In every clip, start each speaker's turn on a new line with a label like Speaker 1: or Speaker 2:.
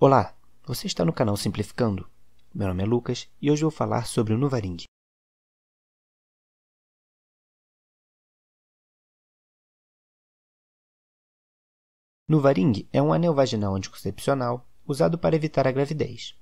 Speaker 1: Olá, você está no canal Simplificando. Meu nome é Lucas e hoje vou falar sobre o Nuvaring. Nuvaring é um anel vaginal anticoncepcional usado para evitar a gravidez.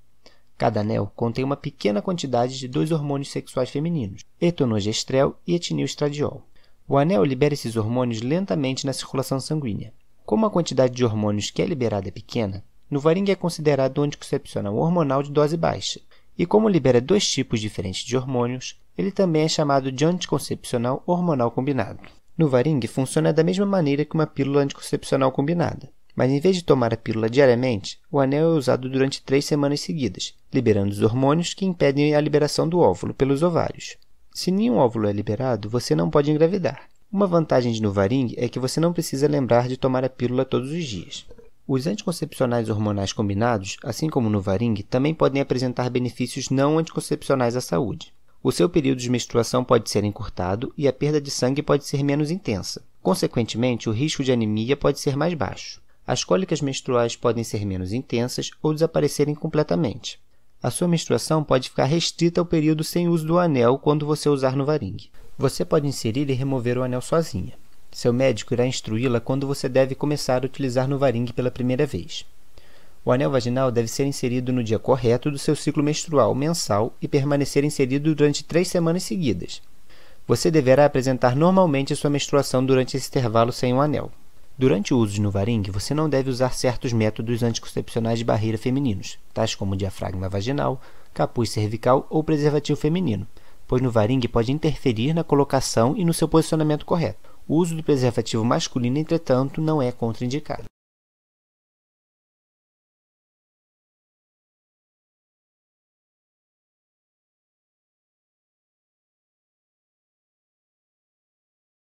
Speaker 1: Cada anel contém uma pequena quantidade de dois hormônios sexuais femininos, etonogestrel e etinilestradiol. O anel libera esses hormônios lentamente na circulação sanguínea. Como a quantidade de hormônios que é liberada é pequena, Nuvaring é considerado um anticoncepcional hormonal de dose baixa, e como libera dois tipos diferentes de hormônios, ele também é chamado de anticoncepcional hormonal combinado. Nuvaring funciona da mesma maneira que uma pílula anticoncepcional combinada, mas em vez de tomar a pílula diariamente, o anel é usado durante três semanas seguidas, liberando os hormônios que impedem a liberação do óvulo pelos ovários. Se nenhum óvulo é liberado, você não pode engravidar. Uma vantagem de Nuvaring é que você não precisa lembrar de tomar a pílula todos os dias. Os anticoncepcionais hormonais combinados, assim como no varingue, também podem apresentar benefícios não anticoncepcionais à saúde. O seu período de menstruação pode ser encurtado e a perda de sangue pode ser menos intensa. Consequentemente, o risco de anemia pode ser mais baixo. As cólicas menstruais podem ser menos intensas ou desaparecerem completamente. A sua menstruação pode ficar restrita ao período sem uso do anel quando você usar no varingue. Você pode inserir e remover o anel sozinha. Seu médico irá instruí-la quando você deve começar a utilizar Novaring pela primeira vez. O anel vaginal deve ser inserido no dia correto do seu ciclo menstrual mensal e permanecer inserido durante três semanas seguidas. Você deverá apresentar normalmente sua menstruação durante esse intervalo sem um anel. Durante o uso de Nuvaring, você não deve usar certos métodos anticoncepcionais de barreira femininos, tais como diafragma vaginal, capuz cervical ou preservativo feminino, pois Nuvaring pode interferir na colocação e no seu posicionamento correto. O uso do preservativo masculino, entretanto, não é contraindicado.